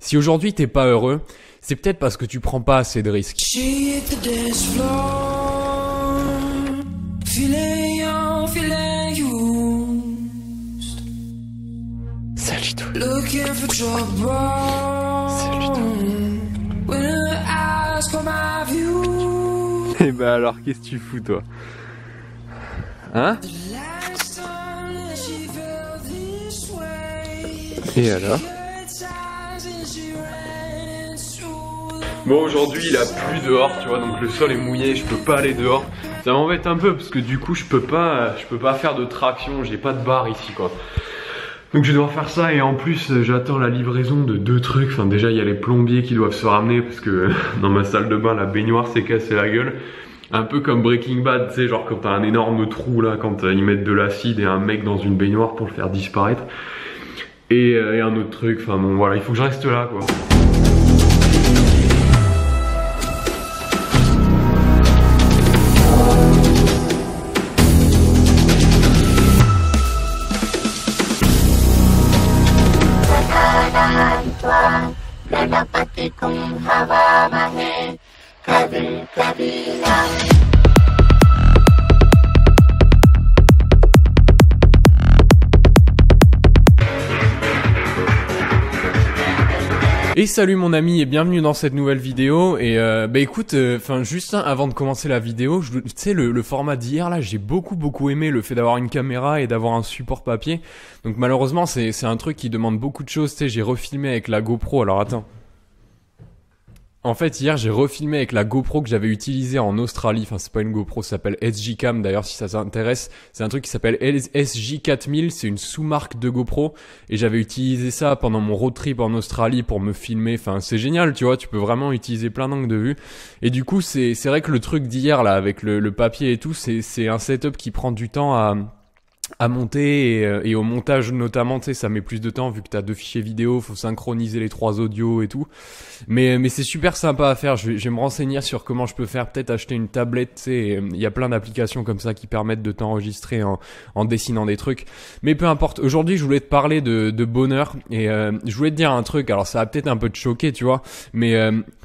Si aujourd'hui t'es pas heureux, c'est peut-être parce que tu prends pas assez de risques. Salut toi. Salut toi. Et eh bah ben, alors qu'est-ce que tu fous toi Hein Et alors Bon, aujourd'hui, il a plu dehors, tu vois, donc le sol est mouillé, je peux pas aller dehors. Ça m'embête un peu parce que du coup, je peux pas, je peux pas faire de traction, j'ai pas de barre ici, quoi. Donc je vais devoir faire ça et en plus j'attends la livraison de deux trucs. Enfin déjà il y a les plombiers qui doivent se ramener parce que dans ma salle de bain la baignoire s'est cassée la gueule. Un peu comme Breaking Bad, tu sais, genre quand t'as un énorme trou là, quand euh, ils mettent de l'acide et un mec dans une baignoire pour le faire disparaître. et euh, un autre truc, enfin bon voilà, il faut que je reste là quoi. Ganpati कुम्भवामहे कविं कवीनाम् Et salut mon ami et bienvenue dans cette nouvelle vidéo et euh, bah écoute euh, enfin juste avant de commencer la vidéo tu sais le, le, format d'hier là j'ai beaucoup beaucoup aimé le fait d'avoir une caméra et d'avoir un support papier donc malheureusement c'est un truc qui demande beaucoup de choses tu sais j'ai refilmé avec la GoPro alors attends en fait, hier, j'ai refilmé avec la GoPro que j'avais utilisée en Australie. Enfin, c'est pas une GoPro, ça s'appelle SJCam d'ailleurs, si ça t'intéresse. C'est un truc qui s'appelle SJ4000, c'est une sous-marque de GoPro. Et j'avais utilisé ça pendant mon road trip en Australie pour me filmer. Enfin, c'est génial, tu vois, tu peux vraiment utiliser plein d'angles de vue. Et du coup, c'est vrai que le truc d'hier, là, avec le, le papier et tout, c'est un setup qui prend du temps à à monter et, euh, et, au montage notamment, tu sais, ça met plus de temps vu que t'as deux fichiers vidéo, faut synchroniser les trois audios et tout. Mais mais c'est super sympa à faire. Je vais, je vais me renseigner sur comment je peux faire. Peut-être acheter une tablette. Tu sais, euh, il y a plein d'applications comme ça qui permettent de t'enregistrer en, en dessinant des trucs. Mais peu importe. Aujourd'hui, je voulais te parler de, de bonheur et euh, je voulais te dire un truc. Alors ça va peut-être un peu te choquer, tu vois. Mais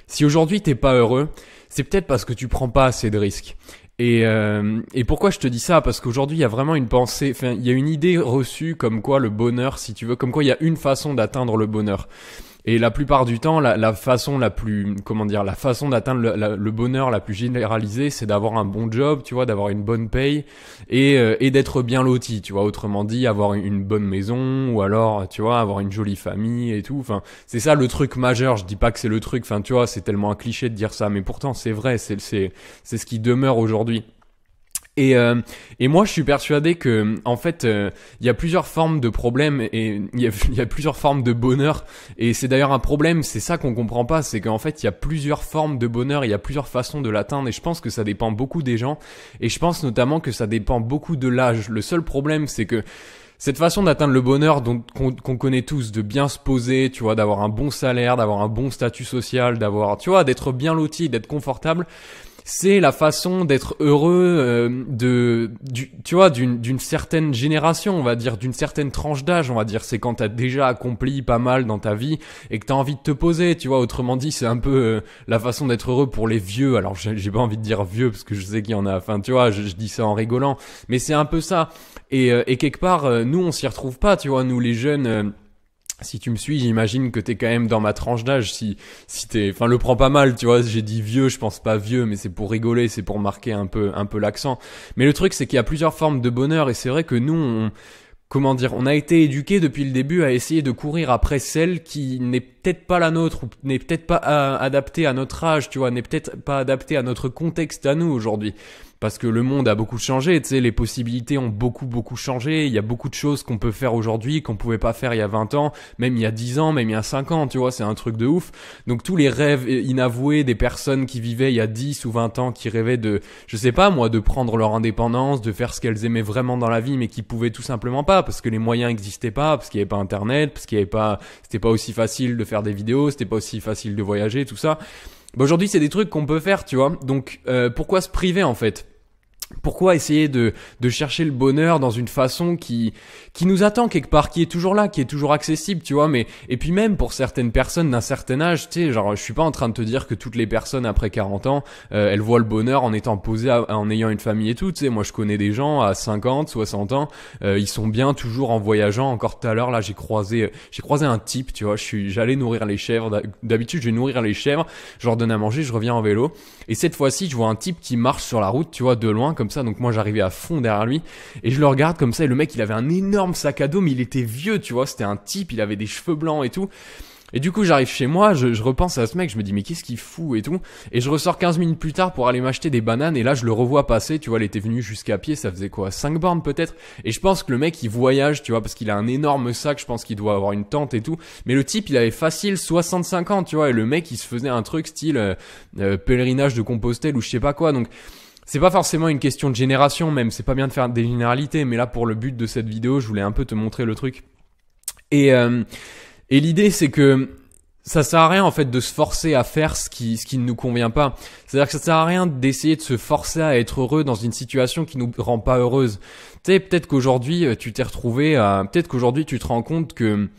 si aujourd'hui t'es pas heureux, c'est peut-être parce que tu prends pas assez de risques. Euh, et, pourquoi je te dis ça Parce qu'aujourd'hui, il y a vraiment une pensée, enfin, il y a une idée reçue comme quoi le bonheur, si tu veux, comme quoi il y a une façon d'atteindre le bonheur. Et la plupart du temps, la, façon la plus, comment dire, la façon d'atteindre le, bonheur la plus généralisée, c'est d'avoir un bon job, tu vois, d'avoir une bonne paye et, euh, et d'être bien loti, tu vois. Autrement dit, avoir une bonne maison ou alors, tu vois, avoir une jolie famille et tout. Enfin, c'est ça le truc majeur. Je dis pas que c'est le truc. Enfin, tu vois, c'est tellement un cliché de dire ça, mais pourtant c'est vrai. C'est c'est c'est ce qui demeure aujourd'hui. Et, euh, et moi, je suis persuadé que, en fait, euh, il y a plusieurs formes de problèmes et il y a, plusieurs formes de bonheur. Et c'est d'ailleurs un problème, c'est ça qu'on comprend pas, c'est qu'en fait, il y a plusieurs formes de bonheur, il y a plusieurs façons de l'atteindre. Et je pense que ça dépend beaucoup des gens. Et je pense notamment que ça dépend beaucoup de l'âge. Le seul problème, c'est que cette façon d'atteindre le bonheur qu'on connaît tous, de bien se poser, tu vois, d'avoir un bon salaire, d'avoir un bon statut social, d'avoir, tu vois, d'être bien loti, d'être confortable c'est la façon d'être heureux euh, de, tu vois, d'une certaine génération, on va dire, d'une certaine tranche d'âge, on va dire. C'est quand tu as déjà accompli pas mal dans ta vie et que tu as envie de te poser, tu vois. Autrement dit, c'est un peu euh, la façon d'être heureux pour les vieux. Alors, j'ai pas envie de dire vieux parce que je sais qu'il y en a. Enfin, tu vois, je, dis ça en rigolant, mais c'est un peu ça. Et, euh, et quelque part, nous, on s'y retrouve pas, tu vois. Nous, les jeunes si tu me suis, j'imagine que t'es quand même dans ma tranche d'âge. Si, si t'es, enfin, le prends pas mal, tu vois. J'ai dit vieux, je pense pas vieux, mais c'est pour rigoler, c'est pour marquer un peu, un peu l'accent. Mais le truc, c'est qu'il y a plusieurs formes de bonheur et c'est vrai que nous, on, comment dire, on a été éduqués depuis le début à essayer de courir après celle qui n'est peut-être pas la nôtre ou n'est peut-être pas euh, adaptée à notre âge, tu vois, n'est peut-être pas adaptée à notre contexte à nous aujourd'hui parce que le monde a beaucoup changé, tu sais, les possibilités ont beaucoup beaucoup changé, il y a beaucoup de choses qu'on peut faire aujourd'hui qu'on pouvait pas faire il y a 20 ans, même il y a 10 ans, même il y a 5 ans, tu vois, c'est un truc de ouf. Donc tous les rêves inavoués des personnes qui vivaient il y a 10 ou 20 ans qui rêvaient de je sais pas moi de prendre leur indépendance, de faire ce qu'elles aimaient vraiment dans la vie mais qui pouvaient tout simplement pas parce que les moyens n'existaient pas, parce qu'il y avait pas internet, parce qu'il y avait pas c'était pas aussi facile de faire des vidéos, c'était pas aussi facile de voyager, tout ça. Bah, aujourd'hui, c'est des trucs qu'on peut faire, tu vois. Donc, euh, pourquoi se priver en fait pourquoi essayer de, de, chercher le bonheur dans une façon qui, qui nous attend quelque part, qui est toujours là, qui est toujours accessible, tu vois, mais, et puis même pour certaines personnes d'un certain âge, tu sais, genre, je suis pas en train de te dire que toutes les personnes après 40 ans, euh, elles voient le bonheur en étant posées, en ayant une famille et tout, tu sais, moi je connais des gens à 50, 60 ans, euh, ils sont bien toujours en voyageant, encore tout à l'heure, là, j'ai croisé, j'ai croisé un type, tu vois, je suis, j'allais nourrir les chèvres, d'habitude, je vais nourrir les chèvres, je leur donne à manger, je reviens en vélo, et cette fois-ci, je vois un type qui marche sur la route, tu vois, de loin, comme comme ça, donc moi j'arrivais à fond derrière lui, et je le regarde comme ça, et le mec il avait un énorme sac à dos, mais il était vieux, tu vois, c'était un type, il avait des cheveux blancs et tout. Et du coup, j'arrive chez moi, je, repense à ce mec, je me dis, mais qu'est-ce qu'il fout et tout. Et je ressors 15 minutes plus tard pour aller m'acheter des bananes, et là, je le revois passer, tu vois, il était venu jusqu'à pied, ça faisait quoi 5 bornes peut-être Et je pense que le mec, il voyage, tu vois, parce qu'il a un énorme sac, je pense qu'il doit avoir une tente et tout. Mais le type, il avait facile 65 ans, tu vois, et le mec, il se faisait un truc style euh, euh, pèlerinage de Compostelle ou je sais pas quoi, donc c'est pas forcément une question de génération même, c'est pas bien de faire des généralités, mais là pour le but de cette vidéo, je voulais un peu te montrer le truc. Et, euh, et l'idée c'est que ça sert à rien en fait de se forcer à faire ce qui ce qui ne nous convient pas. C'est-à-dire que ça sert à rien d'essayer de se forcer à être heureux dans une situation qui nous rend pas heureuse. Tu sais, peut-être qu'aujourd'hui euh, tu t'es retrouvé à peut-être qu'aujourd'hui tu te rends compte que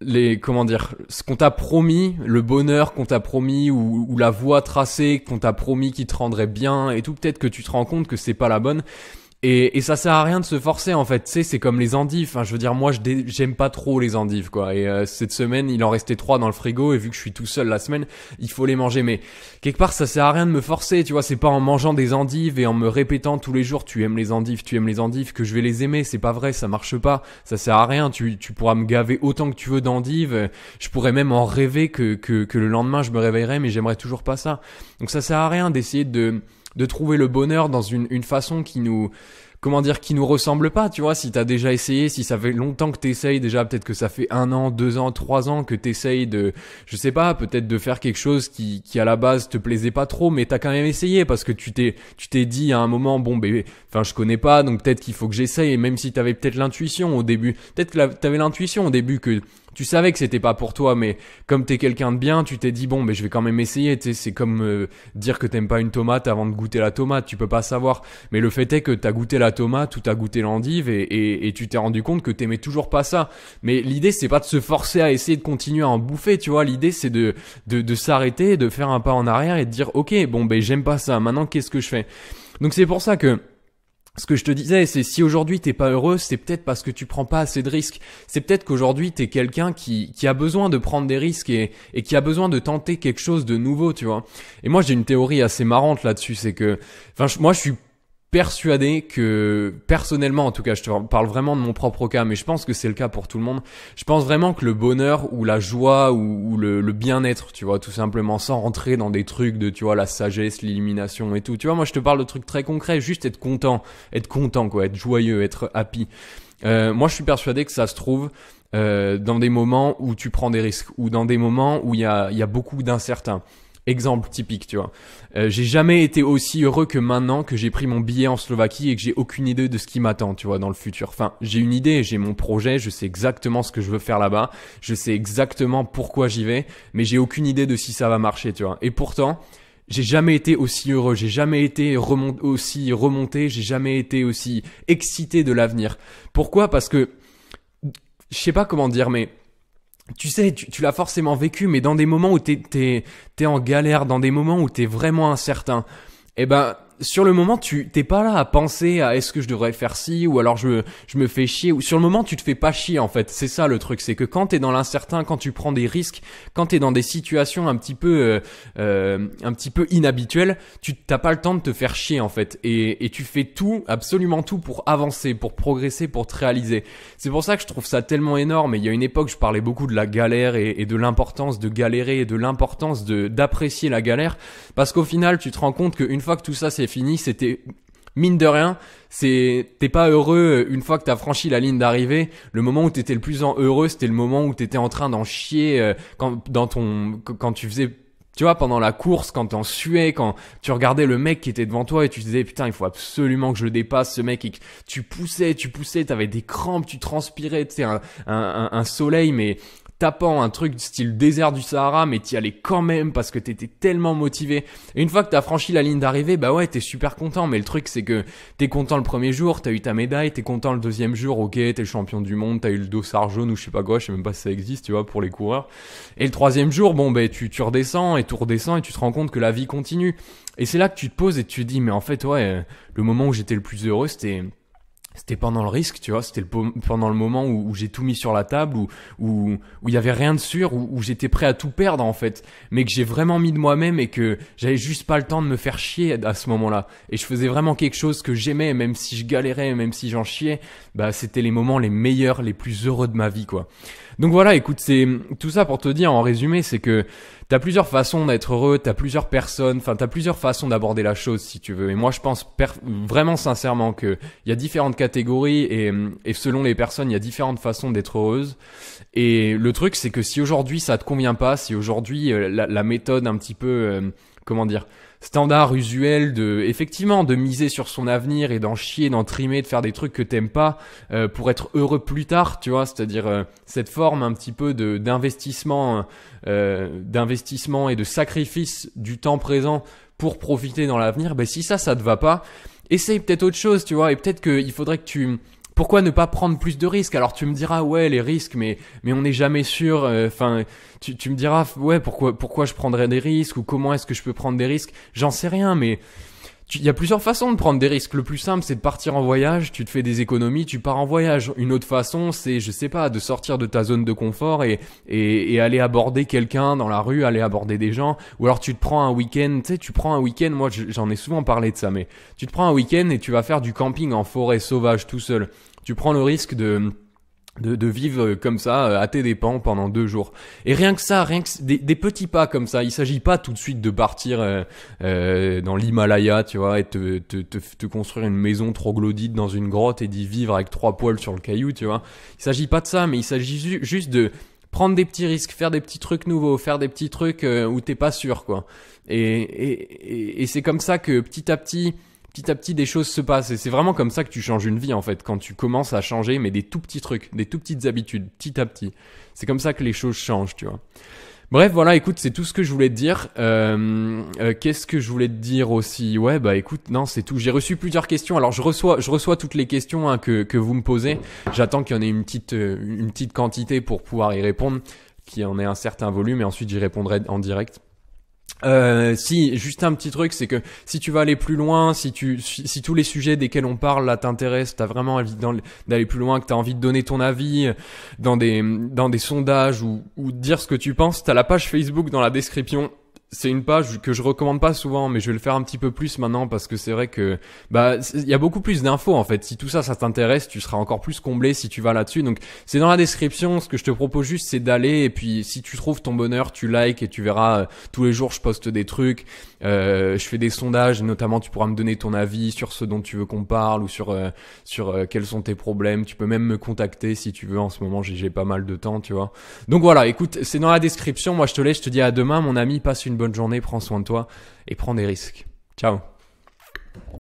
les comment dire ce qu'on t'a promis le bonheur qu'on t'a promis ou, ou, la voie tracée qu'on t'a promis qui te rendrait bien et tout peut-être que tu te rends compte que c'est pas la bonne et, et, ça sert à rien de se forcer en fait, tu sais, c'est comme les endives. Enfin, je veux dire, moi, j'aime pas trop les endives, quoi. Et euh, cette semaine, il en restait trois dans le frigo, et vu que je suis tout seul la semaine, il faut les manger. Mais quelque part, ça sert à rien de me forcer, tu vois. C'est pas en mangeant des endives et en me répétant tous les jours, tu aimes les endives, tu aimes les endives, que je vais les aimer. C'est pas vrai, ça marche pas. Ça sert à rien. Tu, tu pourras me gaver autant que tu veux d'endives. Je pourrais même en rêver que, que, que le lendemain, je me réveillerais, mais j'aimerais toujours pas ça. Donc ça sert à rien d'essayer de de trouver le bonheur dans une, une façon qui nous comment dire qui nous ressemble pas tu vois si t'as déjà essayé si ça fait longtemps que t'essayes déjà peut-être que ça fait un an deux ans trois ans que t'essayes de je sais pas peut-être de faire quelque chose qui, qui à la base te plaisait pas trop mais t'as quand même essayé parce que tu t'es tu t'es dit à un moment bon bébé ben, enfin je connais pas donc peut-être qu'il faut que j'essaye même si t'avais peut-être l'intuition au début peut-être que t'avais l'intuition au début que tu savais que c'était pas pour toi, mais comme t'es quelqu'un de bien, tu t'es dit bon, mais je vais quand même essayer. C'est comme euh, dire que t'aimes pas une tomate avant de goûter la tomate, tu peux pas savoir. Mais le fait est que t'as goûté la tomate ou t'as goûté l'endive et, et, tu t'es rendu compte que t'aimais toujours pas ça. Mais l'idée c'est pas de se forcer à essayer de continuer à en bouffer, tu vois. L'idée c'est de de, de s'arrêter, de faire un pas en arrière et de dire ok, bon ben j'aime pas ça. Maintenant qu'est-ce que je fais Donc c'est pour ça que ce que je te disais, c'est si aujourd'hui t'es pas heureux, c'est peut-être parce que tu prends pas assez de risques. C'est peut-être qu'aujourd'hui t'es quelqu'un qui, qui a besoin de prendre des risques et, et qui a besoin de tenter quelque chose de nouveau, tu vois. Et moi j'ai une théorie assez marrante là-dessus, c'est que, enfin moi je suis persuadé que personnellement en tout cas je te parle vraiment de mon propre cas mais je pense que c'est le cas pour tout le monde je pense vraiment que le bonheur ou la joie ou, le, bien-être tu vois tout simplement sans rentrer dans des trucs de tu vois la sagesse l'élimination et tout tu vois moi je te parle de trucs très concrets juste être content être content quoi être joyeux être happy euh, moi je suis persuadé que ça se trouve euh, dans des moments où tu prends des risques ou dans des moments où il y a, y a beaucoup d'incertains Exemple typique, tu vois. Euh, j'ai jamais été aussi heureux que maintenant que j'ai pris mon billet en Slovaquie et que j'ai aucune idée de ce qui m'attend, tu vois, dans le futur. Enfin, j'ai une idée, j'ai mon projet, je sais exactement ce que je veux faire là-bas, je sais exactement pourquoi j'y vais, mais j'ai aucune idée de si ça va marcher, tu vois. Et pourtant, j'ai jamais été aussi heureux, j'ai jamais été aussi remonté, j'ai jamais été aussi excité de l'avenir. Pourquoi Parce que je sais pas comment dire, mais tu sais, tu, l'as forcément vécu, mais dans des moments où t'es, t'es, t'es en galère, dans des moments où t'es vraiment incertain, eh ben, sur le moment, tu t'es pas là à penser à est-ce que je devrais faire ci ou alors je, je me fais chier. Ou sur le moment, tu te fais pas chier en fait. C'est ça le truc, c'est que quand tu es dans l'incertain, quand tu prends des risques, quand tu es dans des situations un petit peu euh, euh, un petit peu inhabituelles, tu t'as pas le temps de te faire chier en fait. Et, et tu fais tout, absolument tout pour avancer, pour progresser, pour te réaliser. C'est pour ça que je trouve ça tellement énorme. Et il y a une époque, je parlais beaucoup de la galère et, et de l'importance de galérer et de l'importance de d'apprécier la galère, parce qu'au final, tu te rends compte qu'une fois que tout ça c'est fini, c'était mine de rien, c'est t'es pas heureux euh, une fois que t'as franchi la ligne d'arrivée. Le moment où t'étais le plus heureux, c'était le moment où t'étais en train d'en chier euh, quand dans ton quand tu faisais tu vois, pendant la course, quand t'en suais, quand tu regardais le mec qui était devant toi et tu disais putain, il faut absolument que je le dépasse, ce mec, et tu poussais, tu poussais, t'avais des crampes, tu transpirais, tu un soleil, mais tapant un truc style désert du Sahara, mais t'y allais quand même parce que t'étais tellement motivé. Et une fois que t'as franchi la ligne d'arrivée, bah ouais, t'es super content, mais le truc c'est que t'es content le premier jour, t'as eu ta médaille, t'es content le deuxième jour, ok, t'es champion du monde, t'as eu le dossard jaune ou je sais pas quoi, je sais même pas si ça existe, tu vois, pour les coureurs. Et le troisième jour, bon, bah tu, tu redescends et tu redescends et tu te rends compte que la vie continue. Et c'est là que tu te poses et tu te dis, mais en fait, ouais, le moment où j'étais le plus heureux, c'était c'était pendant le risque, tu vois, c'était pendant le moment où, j'ai tout mis sur la table, où où il y avait rien de sûr, où, où j'étais prêt à tout perdre en fait, mais que j'ai vraiment mis de moi-même et que j'avais juste pas le temps de me faire chier à ce moment-là. Et je faisais vraiment quelque chose que j'aimais, même si je galérais, même si j'en chiais, bah c'était les moments les meilleurs, les plus heureux de ma vie, quoi. Donc voilà, écoute, c'est tout ça pour te dire en résumé, c'est que T'as plusieurs façons d'être heureux, t'as plusieurs personnes, enfin t'as plusieurs façons d'aborder la chose si tu veux. Et moi je pense vraiment sincèrement que il y a différentes catégories et, selon les personnes il y a différentes façons d'être heureuse. Et le truc c'est que si aujourd'hui ça te convient pas, si aujourd'hui euh, la, méthode un petit peu euh, comment dire, standard usuel de, effectivement, de miser sur son avenir et d'en chier, d'en trimer, de faire des trucs que t'aimes pas euh, pour être heureux plus tard, tu vois, c'est-à-dire euh, cette forme un petit peu de d'investissement, euh, d'investissement et de sacrifice du temps présent pour profiter dans l'avenir. Ben si ça, ça te va pas, essaye peut-être autre chose, tu vois, et peut-être qu'il faudrait que tu pourquoi ne pas prendre plus de risques Alors tu me diras ouais les risques, mais mais on n'est jamais sûr. Euh, enfin, tu, tu me diras ouais pourquoi pourquoi je prendrais des risques ou comment est-ce que je peux prendre des risques J'en sais rien, mais il y a plusieurs façons de prendre des risques. Le plus simple, c'est de partir en voyage, tu te fais des économies, tu pars en voyage. Une autre façon, c'est, je sais pas, de sortir de ta zone de confort et, et, et aller aborder quelqu'un dans la rue, aller aborder des gens. Ou alors tu te prends un week-end, tu sais, tu prends un week-end, moi j'en ai souvent parlé de ça, mais tu te prends un week-end et tu vas faire du camping en forêt sauvage tout seul tu prends le risque de, de, vivre euh, comme ça euh, à tes dépens pendant deux jours. Et rien que ça, rien que des, petits pas comme ça, il s'agit pas tout de suite de partir euh, dans l'Himalaya, tu vois, et te, te, construire une maison troglodyte dans une grotte et d'y vivre avec trois poils sur le caillou, tu vois. Il s'agit pas de ça, mais il s'agit juste de prendre des petits risques, faire des petits trucs nouveaux, faire des petits trucs où tu t'es pas sûr, quoi. et, et c'est comme ça que petit à petit, petit à petit des choses se passent et c'est vraiment comme ça que tu changes une vie en fait quand tu commences à changer mais des tout petits trucs, des tout petites habitudes petit à petit. C'est comme ça que les choses changent, tu vois. Bref, voilà, écoute, c'est tout ce que je voulais te dire. Euh, euh, qu'est-ce que je voulais te dire aussi Ouais, bah écoute, non, c'est tout. J'ai reçu plusieurs questions. Alors, je reçois, je reçois toutes les questions hein, que, vous me posez. J'attends qu'il y en ait une petite, euh, une petite quantité pour pouvoir y répondre, qu'il y en ait un certain volume, et ensuite j'y répondrai en direct. Euh, si juste un petit truc, c'est que si tu vas aller plus loin, si tu si, tous les sujets desquels on parle là t'intéressent, t'as vraiment envie d'aller plus loin, que t'as envie de donner ton avis dans des dans des sondages ou ou dire ce que tu penses, t'as la page Facebook dans la description c'est une page que je recommande pas souvent, mais je vais le faire un petit peu plus maintenant parce que c'est vrai que bah il y a beaucoup plus d'infos en fait. Si tout ça, ça t'intéresse, tu seras encore plus comblé si tu vas là-dessus. Donc c'est dans la description. Ce que je te propose juste, c'est d'aller et puis si tu trouves ton bonheur, tu likes et tu verras euh, tous les jours je poste des trucs, euh, je fais des sondages, notamment tu pourras me donner ton avis sur ce dont tu veux qu'on parle ou sur euh, sur quels sont tes problèmes. Tu peux même me contacter si tu veux. En ce moment, j'ai pas mal de temps, tu vois. Donc voilà, écoute, c'est dans la description. Moi, je te laisse. Je te dis à demain, mon ami. Passe une bonne journée, prends soin de toi et prends des risques. Ciao